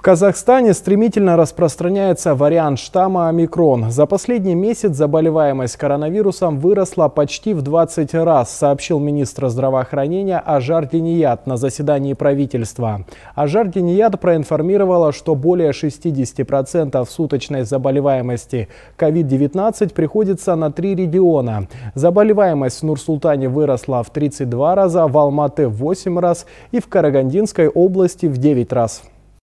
В Казахстане стремительно распространяется вариант штамма омикрон. За последний месяц заболеваемость коронавирусом выросла почти в 20 раз, сообщил министр здравоохранения Ажар Денияд на заседании правительства. Ажар Денияд проинформировала, что более 60% суточной заболеваемости COVID-19 приходится на три региона. Заболеваемость в Нур-Султане выросла в 32 раза, в Алматы в 8 раз и в Карагандинской области в 9 раз.